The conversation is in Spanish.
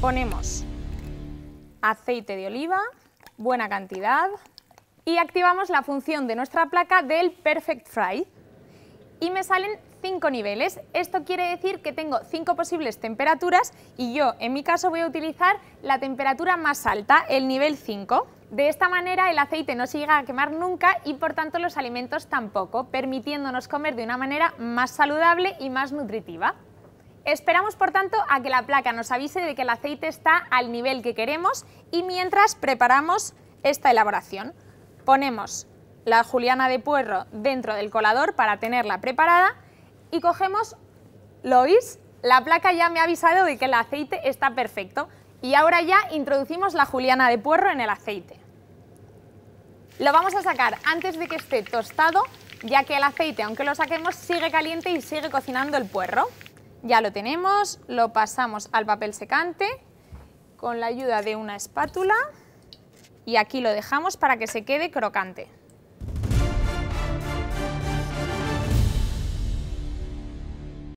Ponemos aceite de oliva, buena cantidad, y activamos la función de nuestra placa del Perfect Fry. Y me salen 5 niveles. Esto quiere decir que tengo cinco posibles temperaturas y yo, en mi caso, voy a utilizar la temperatura más alta, el nivel 5. De esta manera el aceite no se llega a quemar nunca y por tanto los alimentos tampoco, permitiéndonos comer de una manera más saludable y más nutritiva. Esperamos, por tanto, a que la placa nos avise de que el aceite está al nivel que queremos y mientras preparamos esta elaboración. Ponemos la juliana de puerro dentro del colador para tenerla preparada y cogemos, ¿lo oís? La placa ya me ha avisado de que el aceite está perfecto y ahora ya introducimos la juliana de puerro en el aceite. Lo vamos a sacar antes de que esté tostado, ya que el aceite, aunque lo saquemos, sigue caliente y sigue cocinando el puerro. Ya lo tenemos, lo pasamos al papel secante con la ayuda de una espátula y aquí lo dejamos para que se quede crocante.